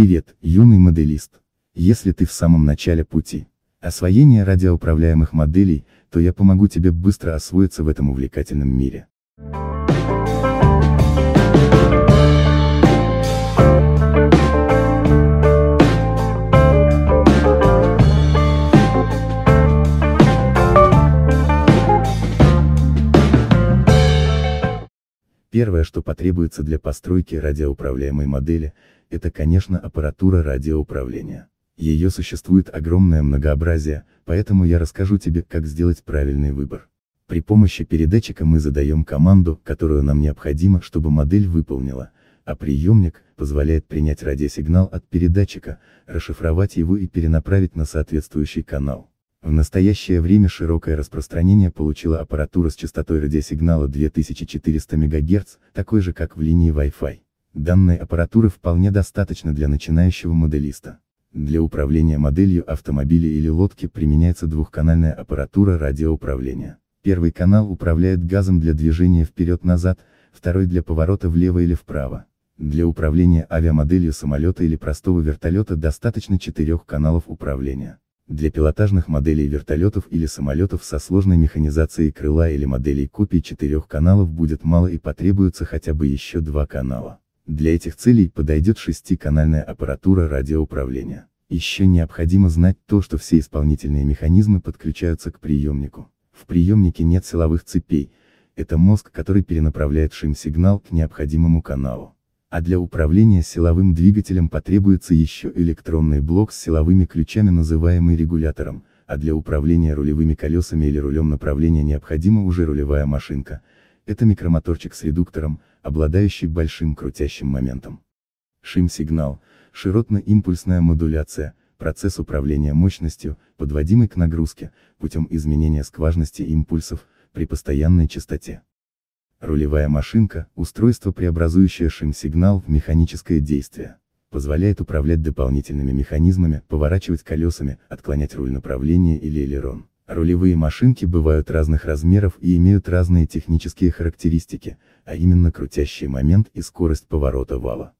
Привет, юный моделист. Если ты в самом начале пути освоения радиоуправляемых моделей, то я помогу тебе быстро освоиться в этом увлекательном мире. Первое, что потребуется для постройки радиоуправляемой модели, это, конечно, аппаратура радиоуправления. Ее существует огромное многообразие, поэтому я расскажу тебе, как сделать правильный выбор. При помощи передатчика мы задаем команду, которую нам необходимо, чтобы модель выполнила, а приемник позволяет принять радиосигнал от передатчика, расшифровать его и перенаправить на соответствующий канал. В настоящее время широкое распространение получила аппаратура с частотой радиосигнала 2400 МГц, такой же как в линии Wi-Fi. Данной аппаратуры вполне достаточно для начинающего моделиста. Для управления моделью автомобиля или лодки применяется двухканальная аппаратура радиоуправления. Первый канал управляет газом для движения вперед-назад, второй для поворота влево или вправо. Для управления авиамоделью самолета или простого вертолета достаточно четырех каналов управления для пилотажных моделей вертолетов или самолетов со сложной механизацией крыла или моделей копий четырех каналов будет мало и потребуется хотя бы еще два канала. Для этих целей подойдет шестиканальная аппаратура радиоуправления. Еще необходимо знать то, что все исполнительные механизмы подключаются к приемнику. В приемнике нет силовых цепей, это мозг, который перенаправляет шим-сигнал к необходимому каналу а для управления силовым двигателем потребуется еще электронный блок с силовыми ключами называемый регулятором, а для управления рулевыми колесами или рулем направления необходима уже рулевая машинка. Это микромоторчик с редуктором, обладающий большим крутящим моментом. ШИМ-сигнал, широтно-импульсная модуляция, процесс управления мощностью, подводимый к нагрузке, путем изменения скважности импульсов, при постоянной частоте. Рулевая машинка – устройство, преобразующее шим-сигнал в механическое действие. Позволяет управлять дополнительными механизмами, поворачивать колесами, отклонять руль направления или элерон. Рулевые машинки бывают разных размеров и имеют разные технические характеристики, а именно крутящий момент и скорость поворота вала.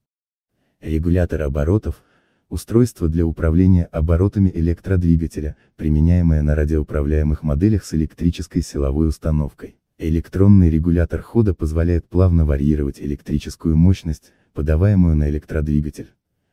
Регулятор оборотов – устройство для управления оборотами электродвигателя, применяемое на радиоуправляемых моделях с электрической силовой установкой. Электронный регулятор хода позволяет плавно варьировать электрическую мощность, подаваемую на электродвигатель.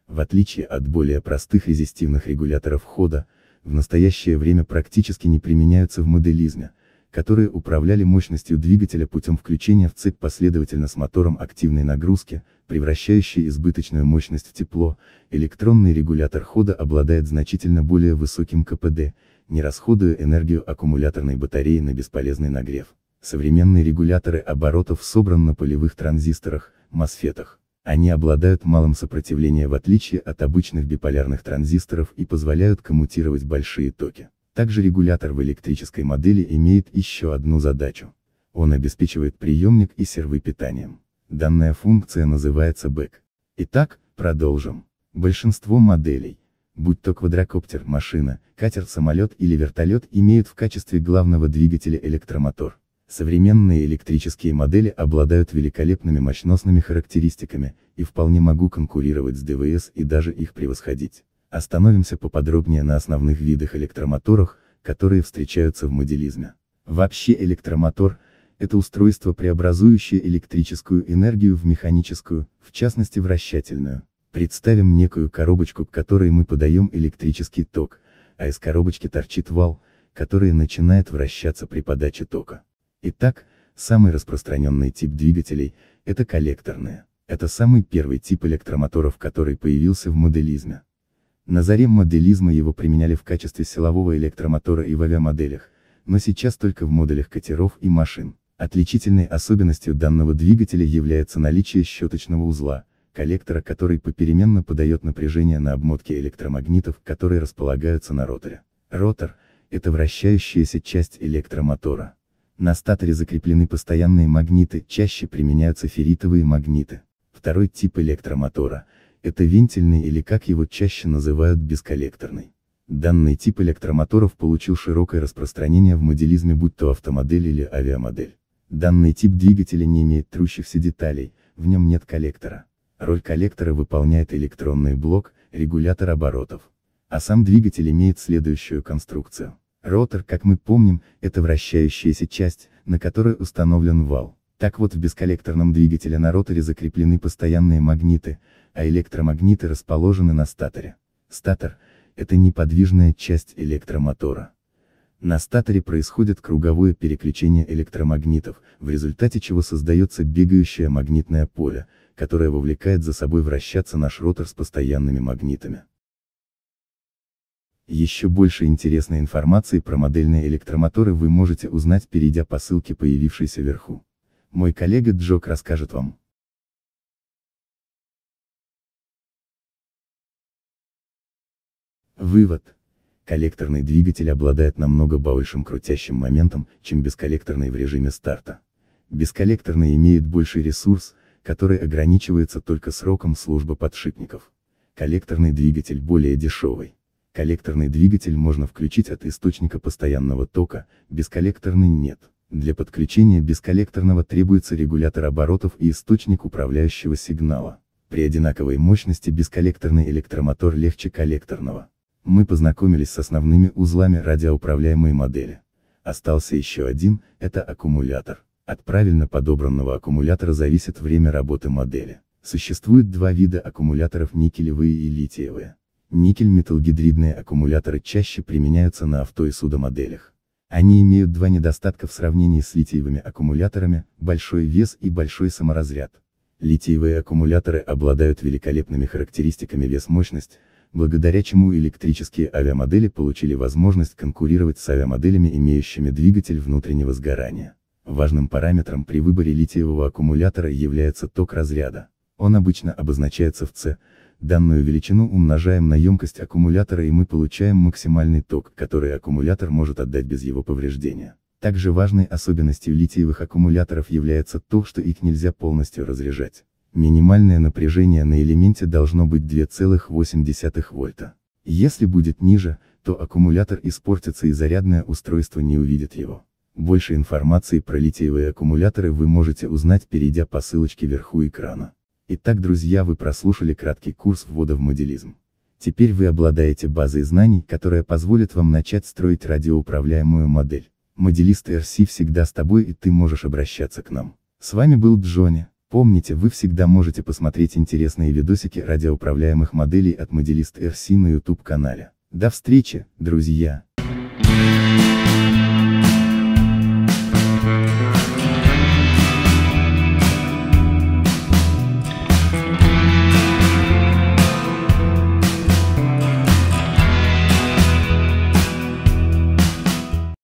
В отличие от более простых резистивных регуляторов хода, в настоящее время практически не применяются в моделизме, которые управляли мощностью двигателя путем включения в цепь последовательно с мотором активной нагрузки, превращающей избыточную мощность в тепло, электронный регулятор хода обладает значительно более высоким КПД, не расходуя энергию аккумуляторной батареи на бесполезный нагрев. Современные регуляторы оборотов собран на полевых транзисторах, мосфетах. Они обладают малым сопротивлением в отличие от обычных биполярных транзисторов и позволяют коммутировать большие токи. Также регулятор в электрической модели имеет еще одну задачу. Он обеспечивает приемник и сервы питанием. Данная функция называется бэк. Итак, продолжим. Большинство моделей, будь то квадрокоптер, машина, катер, самолет или вертолет имеют в качестве главного двигателя электромотор. Современные электрические модели обладают великолепными мощностными характеристиками, и вполне могу конкурировать с ДВС и даже их превосходить. Остановимся поподробнее на основных видах электромоторах, которые встречаются в моделизме. Вообще электромотор – это устройство, преобразующее электрическую энергию в механическую, в частности вращательную. Представим некую коробочку, к которой мы подаем электрический ток, а из коробочки торчит вал, который начинает вращаться при подаче тока. Итак, самый распространенный тип двигателей – это коллекторные. Это самый первый тип электромоторов, который появился в моделизме. На заре моделизма его применяли в качестве силового электромотора и в авиамоделях, но сейчас только в моделях катеров и машин. Отличительной особенностью данного двигателя является наличие щеточного узла, коллектора который попеременно подает напряжение на обмотке электромагнитов, которые располагаются на роторе. Ротор – это вращающаяся часть электромотора. На статоре закреплены постоянные магниты, чаще применяются ферритовые магниты. Второй тип электромотора – это вентильный или как его чаще называют бесколлекторный. Данный тип электромоторов получил широкое распространение в моделизме будь то автомодель или авиамодель. Данный тип двигателя не имеет трущихся деталей, в нем нет коллектора. Роль коллектора выполняет электронный блок, регулятор оборотов. А сам двигатель имеет следующую конструкцию. Ротор, как мы помним, это вращающаяся часть, на которой установлен вал. Так вот в бесколлекторном двигателе на роторе закреплены постоянные магниты, а электромагниты расположены на статоре. Статор – это неподвижная часть электромотора. На статоре происходит круговое переключение электромагнитов, в результате чего создается бегающее магнитное поле, которое вовлекает за собой вращаться наш ротор с постоянными магнитами. Еще больше интересной информации про модельные электромоторы вы можете узнать, перейдя по ссылке, появившейся вверху. Мой коллега Джок расскажет вам. Вывод. Коллекторный двигатель обладает намного большим крутящим моментом, чем бесколлекторный в режиме старта. Бесколлекторный имеет больший ресурс, который ограничивается только сроком службы подшипников. Коллекторный двигатель более дешевый. Коллекторный двигатель можно включить от источника постоянного тока, бесколлекторный нет. Для подключения бесколлекторного требуется регулятор оборотов и источник управляющего сигнала. При одинаковой мощности бесколлекторный электромотор легче коллекторного. Мы познакомились с основными узлами радиоуправляемой модели. Остался еще один, это аккумулятор. От правильно подобранного аккумулятора зависит время работы модели. Существует два вида аккумуляторов никелевые и литиевые. Никель-металлгидридные аккумуляторы чаще применяются на авто и судомоделях. Они имеют два недостатка в сравнении с литиевыми аккумуляторами, большой вес и большой саморазряд. Литиевые аккумуляторы обладают великолепными характеристиками вес-мощность, благодаря чему электрические авиамодели получили возможность конкурировать с авиамоделями, имеющими двигатель внутреннего сгорания. Важным параметром при выборе литиевого аккумулятора является ток разряда. Он обычно обозначается в С, данную величину умножаем на емкость аккумулятора и мы получаем максимальный ток, который аккумулятор может отдать без его повреждения. Также важной особенностью литиевых аккумуляторов является то, что их нельзя полностью разряжать. Минимальное напряжение на элементе должно быть 2,8 вольта. Если будет ниже, то аккумулятор испортится и зарядное устройство не увидит его. Больше информации про литиевые аккумуляторы вы можете узнать перейдя по ссылочке вверху экрана. Итак, друзья, вы прослушали краткий курс ввода в моделизм. Теперь вы обладаете базой знаний, которая позволит вам начать строить радиоуправляемую модель. Моделисты RC всегда с тобой и ты можешь обращаться к нам. С вами был Джонни. Помните, вы всегда можете посмотреть интересные видосики радиоуправляемых моделей от моделист RC на YouTube канале. До встречи, друзья!